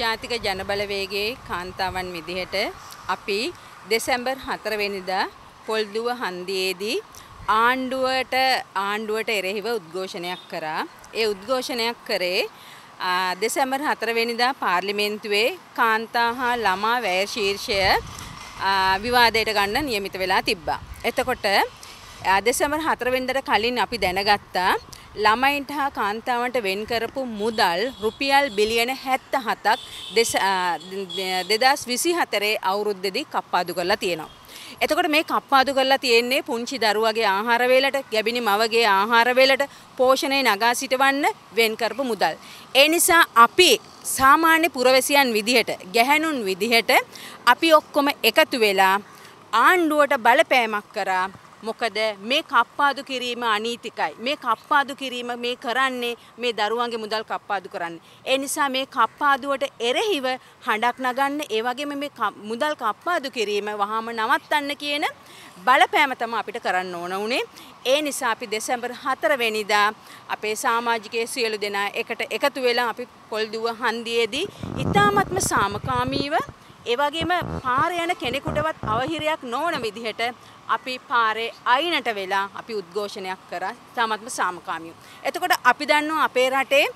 ජාතික ජනබලවේගේ කාන්තාවන් විදිහට අපි දෙසැම්බර් හතරවෙනිදා පොල්දුව හන්දියේදී ආණ්ඩුවට ආණ්ඩුවට එරෙහිව උද්ඝෝෂණයක් කරා. ඒ උද්ඝෝෂණයක් කරේ දෙසැම්බර් හතරවෙනිදා පාර්ලිමේන්තුවේ කාන්තා හා ළමා වැය ශීර්ෂය විවාදයට ගන්න නියමිත වෙලා තිබ්බා. එතකොට දෙසැම්බර් හතරවෙනිදාට කලින් අපි දැනගත්තා ළමයින්ට හා කාන්තාවන්ට වෙන් කරපු මුදල් රුපියල් බිලියන 77ක් 2024 අවුරුද්දේදී කප්පාදු කරලා තියෙනවා. එතකොට මේ කප්පාදු කරලා තියෙන්නේ පුංචි දරුවගේ ආහාර වේලට, ගැබිනි මවගේ ආහාර වේලට පෝෂණය නගා සිටවන්න වෙන් කරපු මුදල්. ඒ නිසා අපි සාමාන්‍ය පුරවැසියන් විදිහට, ගැහැණුන් විදිහට අපි ඔක්කොම එකතු වෙලා ආණ්ඩුවට බලපෑමක් කරා මොකද මේ කප්පාදු කිරීම අනීතිකයි. මේ කප්පාදු කිරීම මේ කරන්නේ මේ දරුවන්ගේ මුදල් කප්පාදු කරන්න. ඒ නිසා මේ කප්පාදුවට එරෙහිව හඬක් නගන්න ඒ වගේම මේ මුදල් කප්පාදු කිරීම වහාම නවත්තන්න කියන බලපෑම තමයි අපිට කරන්න ඕන උනේ. ඒ නිසා අපි දෙසැම්බර් 4 වෙනිදා අපේ සමාජිකයේ සියලු දෙනා එකට එකතු වෙලා අපි පොල්දුව හන්දියේදී ඊ타මත්ම සාමකාමීව ඒවගේම පාර යන කෙනෙකුටවත් අවහිරයක් නොවන විදිහට අපි පාරේ අයිනට වෙලා අපි උද්ඝෝෂණයක් කරා තාමත්ම සාමකාමීව. එතකොට අපි දන්නවා අපේ රටේ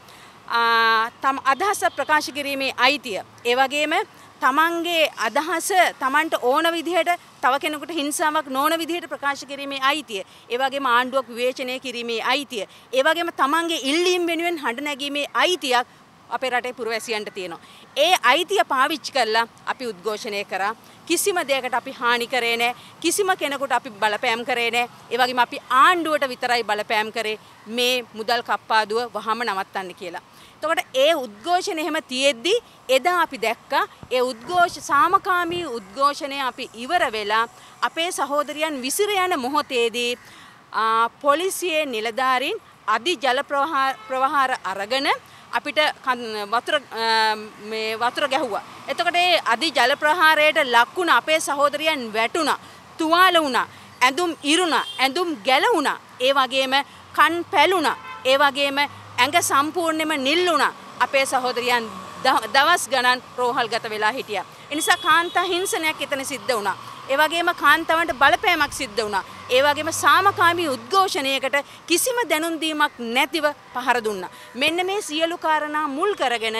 තම අදහස ප්‍රකාශ කිරීමේ අයිතිය. ඒ වගේම තමන්ගේ අදහස තමන්ට ඕන විදිහට තව කෙනෙකුට හිංසාවක් නොවන විදිහට ප්‍රකාශ කිරීමේ අයිතිය. ඒ වගේම ආණ්ඩුවක් විවේචනය කිරීමේ අයිතිය. ඒ වගේම තමන්ගේ ඉල්ලීම් වෙනුවෙන් හඬ නැගීමේ අයිතියක් අපේ රටේ පුරවැසියන්ට තියෙනවා. ඒ අයිතිය පාවිච්චි කරලා අපි උද්ඝෝෂණය කරා. කිසිම දෙයකට අපි හානි කරේ නැහැ. කිසිම කෙනෙකුට අපි බලපෑම් කරේ නැහැ. ඒ වගේම අපි ආණ්ඩුවට විතරයි බලපෑම් කරේ මේ මුදල් කප්පාදුව වහම නවත්තන්න කියලා. එතකොට ඒ උද්ඝෝෂණ එහෙම තියෙද්දි එදා අපි දැක්කා ඒ උද්ඝෝෂ සාමකාමී උද්ඝෝෂණය අපි ඉවර වෙලා අපේ සහෝදරියන් විසිර යන මොහොතේදී පොලිසියේ නිලධාරීන් අධි ජල ප්‍රවහාර අරගෙන අපිට වතුර මේ වතුර ගැහුවා. එතකොට ඒ අධි ජල ප්‍රහාරයට ලක්ුණ අපේ සහෝදරයන් වැටුණා. තුවාල වුණා. ඇඳුම් ඉරුණා. ඇඳුම් ගැලවුණා. ඒ වගේම කන් පැලුණා. ඒ වගේම ඇඟ සම්පූර්ණයෙන්ම නිල් වුණා. අපේ සහෝදරයන් දවස් ගණන් රෝහල් ගත වෙලා හිටියා. එනිසා කාන්තා හිංසනයක් එතන සිද්ධ වුණා. ඒ වගේම කාන්තාවන්ට බලපෑමක් සිද්ධ වුණා. ඒ වගේම සාමකාමී උද්ඝෝෂණයකට කිසිම දැනුම් දීමක් නැතිව පහර දුන්නා. මෙන්න මේ සියලු කාරණා මුල් කරගෙන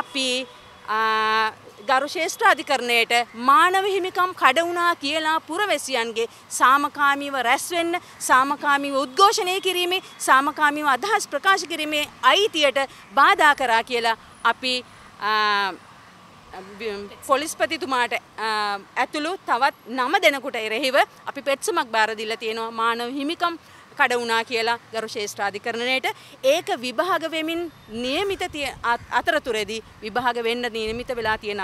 අපි ගරු ශේෂ්ඨ අධිකරණයට මානව හිමිකම් කඩ වුණා කියලා පුරවැසියන්ගේ සාමකාමීව රැස් වෙන්න සාමකාමීව උද්ඝෝෂණය කිරීමේ සාමකාමීව අදහස් ප්‍රකාශ කිරීමේ අයිතියට බාධා කරා කියලා අපි පොලිස්පතිතුමාට ඇතුළු තවත් නම දෙනකුට එරෙහිව අපි පෙත්සමක් බාරදිල්ල තියෙනවා මානව හිමිකම් කඩ වුණා කියලා ගරු ශේෂ්ත්‍රාධිකරණයට ඒක විභාග වෙමින් නියමිත අතරතුරේදී විභාග වෙන්න නියමිත වෙලා තියෙන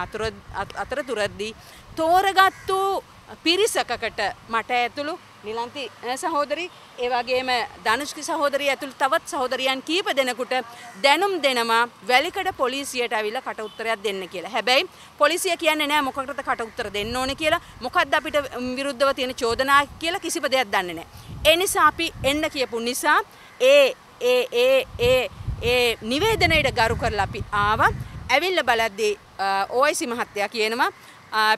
අතරතුරදී තෝරගත්තු පිරිසකකට මට ඇතුළු නිලන්ති සහෝදරි ඒවගේම ධනුෂ්කි සහෝදරිය ඇතුළු තවත් සහෝදරියන් කීප දෙනකුට දැනුම් දෙනවා වැලිකඩ පොලිසියට ඇවිල්ලා කට උත්තරයක් දෙන්න කියලා. හැබැයි පොලිසිය කියන්නේ නෑ මොකකටද කට උත්තර දෙන්න ඕනේ කියලා. මොකද්ද අපිට විරුද්ධව තියෙන චෝදනා කියලා කිසිම දෙයක් දන්නේ නෑ. ඒ නිසා අපි එන්න කියපු නිසා ඒ ඒ ඒ ඒ ඒ නිවේදනයට ගරු කරලා අපි ආවා. ඇවිල්ලා බලද්දී ඕයිසි මහත්තයා කියනවා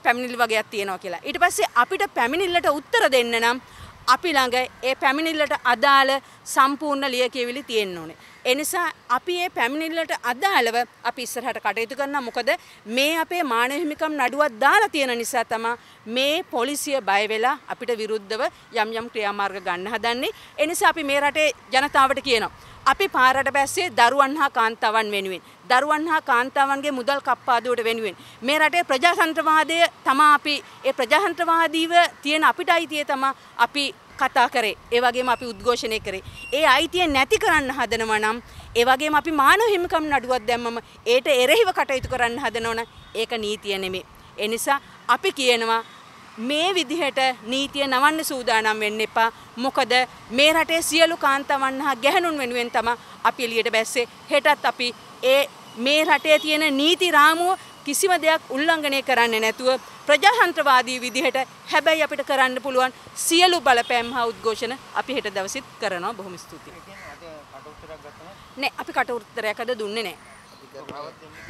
පැමිණිලි වගේයක් තියෙනවා කියලා. ඊට පස්සේ අපිට පැමිණිල්ලට උත්තර දෙන්න නම් අපි ළඟ ඒ පැමිණිල්ලට අදාළ සම්පූර්ණ ලිය කියවිලි තියෙන්න ඕනේ. එනිසා අපි මේ පැමිණිල්ලට අදාළව අපි ඉස්සරහට කටයුතු කරනවා. මොකද මේ අපේ මානව හිමිකම් නඩුවක් දාලා තියෙන නිසා තමයි මේ පොලිසිය බය වෙලා අපිට විරුද්ධව යම් යම් ක්‍රියාමාර්ග ගන්න හදන්නේ. එනිසා අපි මේ රටේ ජනතාවට කියනවා. අපි පාරට බැස්සේ දරුවන් හා කාන්තාවන් වෙනුවෙන් දරුවන් හා කාන්තාවන්ගේ මුදල් කප්පාදුවට වෙනුවෙන් මේ රටේ ප්‍රජාතන්ත්‍රවාදය තමයි අපි ඒ ප්‍රජාතන්ත්‍රවාදීව තියෙන අපිට අයිතිය තමයි අපි කතා කරේ ඒවගේම අපි උද්ඝෝෂණය කරේ ඒ අයිතිය නැති කරන්න හදනව නම් ඒවගේම අපි මානව හිමිකම් නඩුවක් දැම්මම ඒට එරෙහිව කටයුතු කරන්න හදනවන ඒක නීතිය නෙමේ එනිසා අපි කියනවා මේ විදිහට නීතිය නවන්න සූදානම් වෙන්න එපා මොකද මේ රටේ සියලු කාන්තාවන් හා ගැහැණුන් වෙනුවෙන් තමයි අපි එළියට බැස්සේ හෙටත් අපි ඒ මේ රටේ තියෙන නීති රාමුව කිසිම දෙයක් උල්ලංඝනය කරන්නේ නැතුව ප්‍රජාතන්ත්‍රවාදී විදිහට හැබැයි අපිට කරන්න පුළුවන් සියලු බලපෑම් හා උද්ඝෝෂණ අපි හෙට දවසෙත් කරනවා බොහොම ස්තුතියි. නෑ අපි කට උත්තරයක් අද දුන්නේ නෑ.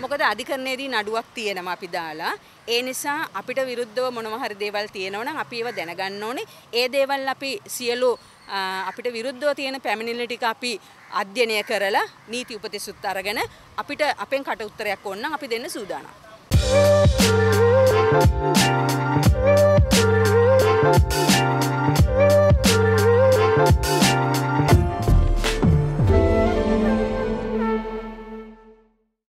මොකද අධිකරණයේදී නඩුවක් තියෙනවා අපි දාලා. ඒ නිසා අපිට විරුද්ධව මොනවා හරි දේවල් තියෙනවනම් අපි ඒව දැනගන්න ඕනේ. ඒ දේවල් අපි සියලු අපිට විරුද්ධව තියෙන පැමිණිලි ටික අපි අධ්‍යයනය කරලා නීති උපදෙසුත් අරගෙන අපිට අපෙන් කට උත්තරයක් ඕනනම් අපි දෙන්න සූදානම්. Thank you.